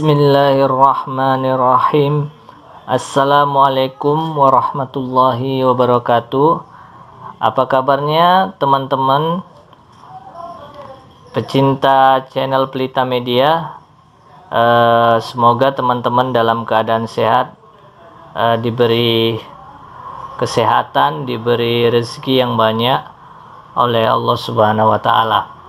Bismillahirrahmanirrahim. Assalamualaikum warahmatullahi wabarakatuh. Apa kabarnya teman-teman pecinta channel Pelita Media? e, semoga teman-teman dalam keadaan sehat, e, diberi kesehatan, diberi rezeki yang banyak oleh Allah Subhanahu wa taala.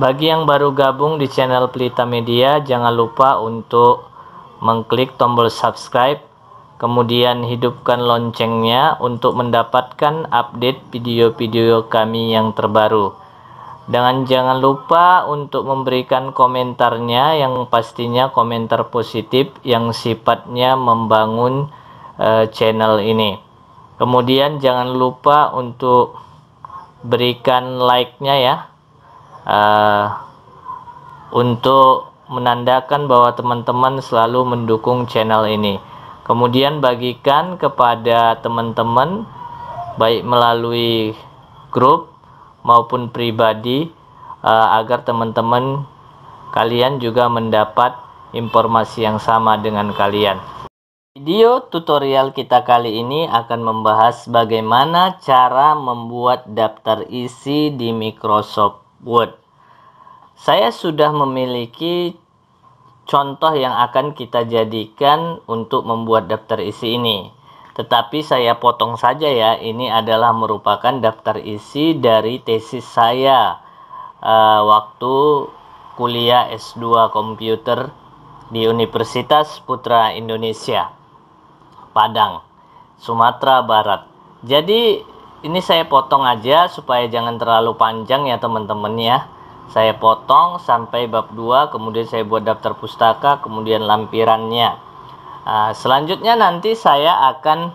Bagi yang baru gabung di channel Pelita Media, jangan lupa untuk mengklik tombol subscribe, kemudian hidupkan loncengnya untuk mendapatkan update video-video kami yang terbaru. Dan jangan lupa untuk memberikan komentarnya yang pastinya komentar positif yang sifatnya membangun uh, channel ini. Kemudian jangan lupa untuk berikan like-nya ya uh, untuk menandakan bahwa teman-teman selalu mendukung channel ini. Kemudian bagikan kepada teman-teman baik melalui grup maupun pribadi uh, agar teman-teman kalian juga mendapat informasi yang sama dengan kalian. Video tutorial kita kali ini akan membahas bagaimana cara membuat daftar isi di Microsoft Word saya sudah memiliki contoh yang akan kita jadikan untuk membuat daftar isi ini. Tetapi saya potong saja ya, ini adalah merupakan daftar isi dari tesis saya uh, waktu kuliah S2 komputer di Universitas Putra Indonesia, Padang, Sumatera Barat. Jadi ini saya potong aja supaya jangan terlalu panjang ya teman-teman ya saya potong sampai bab 2 kemudian saya buat daftar pustaka kemudian lampirannya uh, selanjutnya nanti saya akan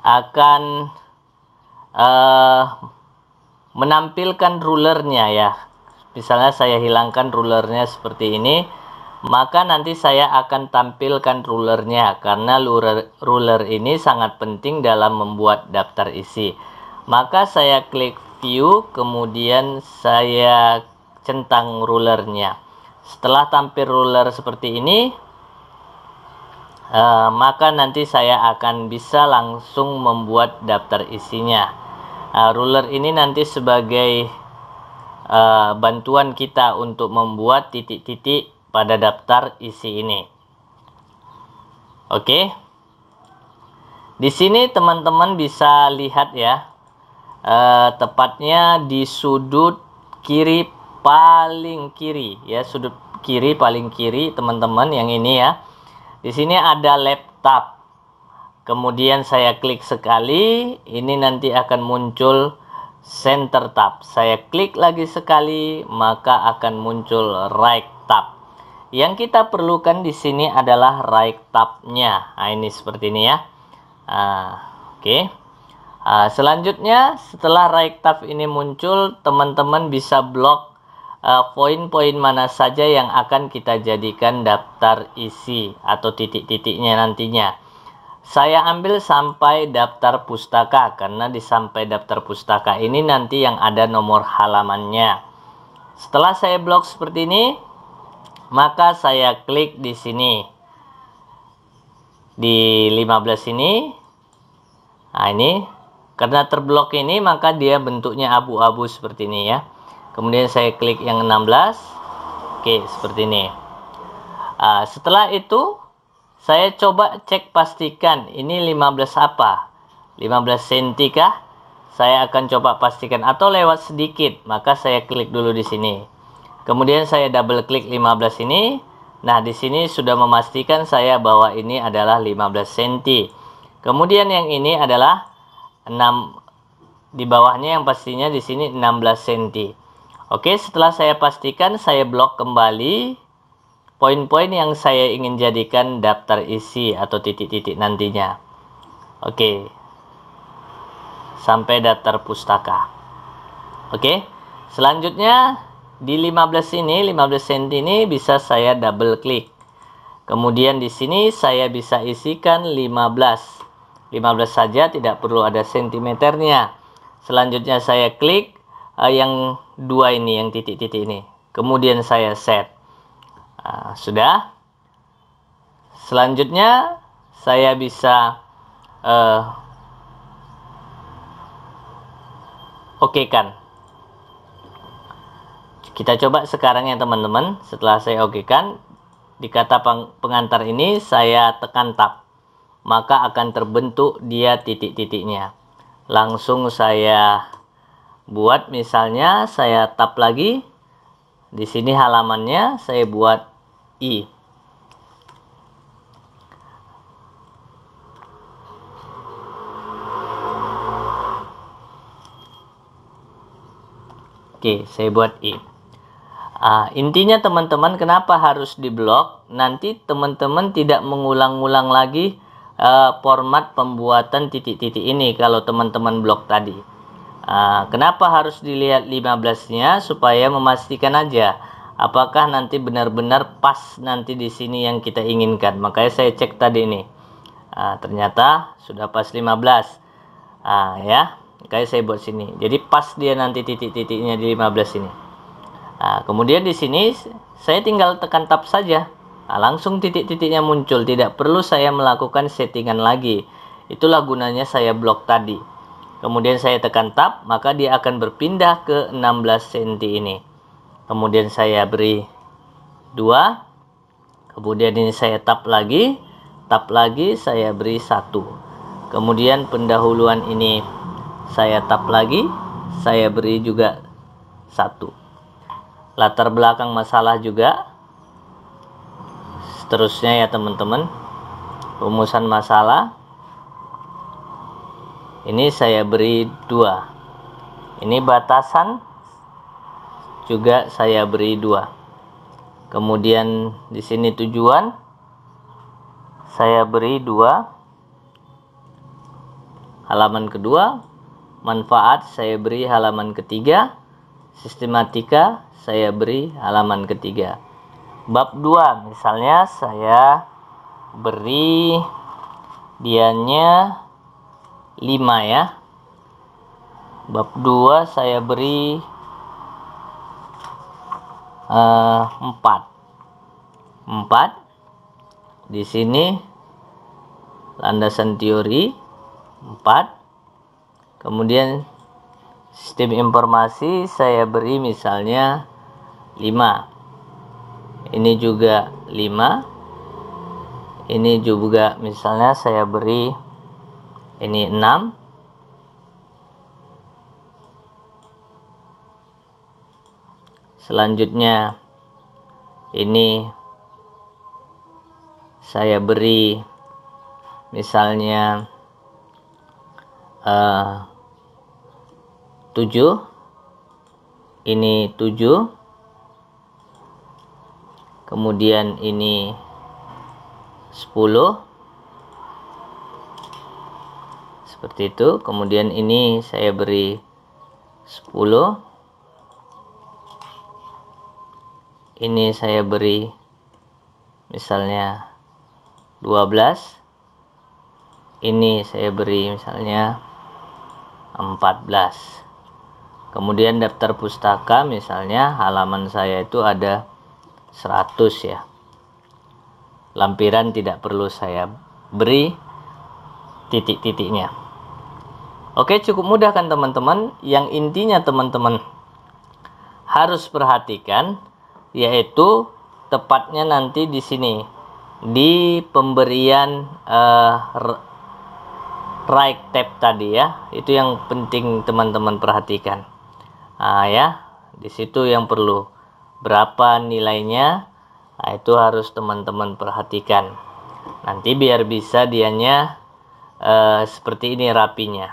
akan uh, menampilkan rulernya ya misalnya saya hilangkan rulernya seperti ini maka nanti saya akan tampilkan rulernya karena ruler, ruler ini sangat penting dalam membuat daftar isi maka saya klik View, kemudian saya centang rulernya. Setelah tampil ruler seperti ini, eh, maka nanti saya akan bisa langsung membuat daftar isinya. nah, ruler ini nanti sebagai eh, bantuan kita untuk membuat titik-titik pada daftar isi ini. Oke. Okay. Di sini teman-teman bisa lihat ya. Eh, tepatnya di sudut kiri paling kiri ya sudut kiri paling kiri teman-teman yang ini ya di sini ada laptop kemudian saya klik sekali ini nanti akan muncul center tab saya klik lagi sekali maka akan muncul right tab yang kita perlukan di sini adalah right tabnya nah ini seperti ini ya nah, oke okay. Ah, selanjutnya setelah tab ini muncul, teman-teman bisa blok ah, poin-poin uh, mana saja yang akan kita jadikan daftar isi atau titik-titiknya nantinya. Saya ambil sampai daftar pustaka karena di sampai daftar pustaka ini nanti yang ada nomor halamannya. Setelah saya blok seperti ini, maka saya klik di sini. Di 15 ini. Nah, ini karena terblok ini maka dia bentuknya abu-abu seperti ini ya. Kemudian saya klik yang 16. Oke, seperti ini. Uh, setelah itu saya coba cek pastikan ini 15 apa? 15 cm kah? Saya akan coba pastikan atau lewat sedikit, maka saya klik dulu di sini. Kemudian saya double klik 15 ini. Nah, di sini sudah memastikan saya bahwa ini adalah 15 cm. Kemudian yang ini adalah 6 di bawahnya yang pastinya di sini 16 cm. Oke, setelah saya pastikan saya blok kembali poin-poin yang saya ingin jadikan daftar isi atau titik-titik nantinya. Oke. Sampai daftar pustaka. Oke. Selanjutnya di 15 ini, 15 cm ini bisa saya double klik. Kemudian di sini saya bisa isikan 15. 15 saja tidak perlu ada sentimeternya selanjutnya saya klik uh, yang dua ini yang titik-titik ini kemudian saya set uh, sudah selanjutnya saya bisa uh, eh, oke okay kan kita coba sekarang ya teman-teman setelah saya oke okay kan di kata pengantar ini saya tekan tab maka akan terbentuk dia titik-titiknya langsung saya buat misalnya saya tap lagi di sini halamannya saya buat i Oke, saya buat i. Uh, intinya teman-teman kenapa harus diblok? Nanti teman-teman tidak mengulang-ulang lagi uh, format pembuatan titik-titik ini kalau teman-teman blog tadi. Uh, kenapa harus dilihat 15-nya supaya memastikan aja apakah nanti benar-benar pas nanti di sini yang kita inginkan. Makanya saya cek tadi ini. Uh, ternyata sudah pas 15. Uh, ah, ya. kayak saya buat sini. Jadi pas dia nanti titik-titiknya di 15 ini. Nah, kemudian di sini saya tinggal tekan tab saja. Nah, langsung titik-titiknya muncul, tidak perlu saya melakukan settingan lagi. Itulah gunanya saya blok tadi. Kemudian saya tekan tab, maka dia akan berpindah ke 16 cm ini. Kemudian saya beri 2. Kemudian ini saya tap lagi, tap lagi saya beri 1. Kemudian pendahuluan ini saya tap lagi, saya beri juga 1. Latar belakang masalah juga seterusnya ya teman-teman rumusan masalah ini saya beri dua ini batasan juga saya beri dua kemudian di sini tujuan saya beri dua halaman kedua manfaat saya beri halaman ketiga sistematika saya beri halaman ketiga bab 2 misalnya saya beri dianya 5 ya bab 2 saya beri uh, 4 4 di sini landasan teori 4 kemudian sistem informasi saya beri misalnya 5 ini juga 5 ini juga misalnya saya beri ini 6 selanjutnya ini saya beri misalnya eh, uh, 7 ini 7 kemudian ini 10 seperti itu kemudian ini saya beri 10 ini saya beri misalnya 12 ini saya beri misalnya 14 kemudian daftar pustaka misalnya halaman saya itu ada 100 ya lampiran tidak perlu saya beri titik-titiknya oke cukup mudah kan teman-teman yang intinya teman-teman harus perhatikan yaitu tepatnya nanti di sini di pemberian uh, right tab tadi ya itu yang penting teman-teman perhatikan nah, ya di situ yang perlu berapa nilainya nah, itu harus teman-teman perhatikan nanti biar bisa dianya eh, seperti ini rapinya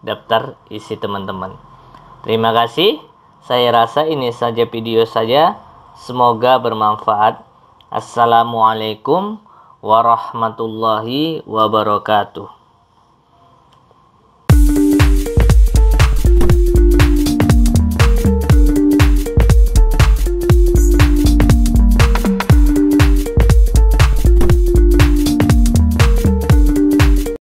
daftar isi teman-teman terima kasih saya rasa ini saja video saja semoga bermanfaat assalamualaikum warahmatullahi wabarakatuh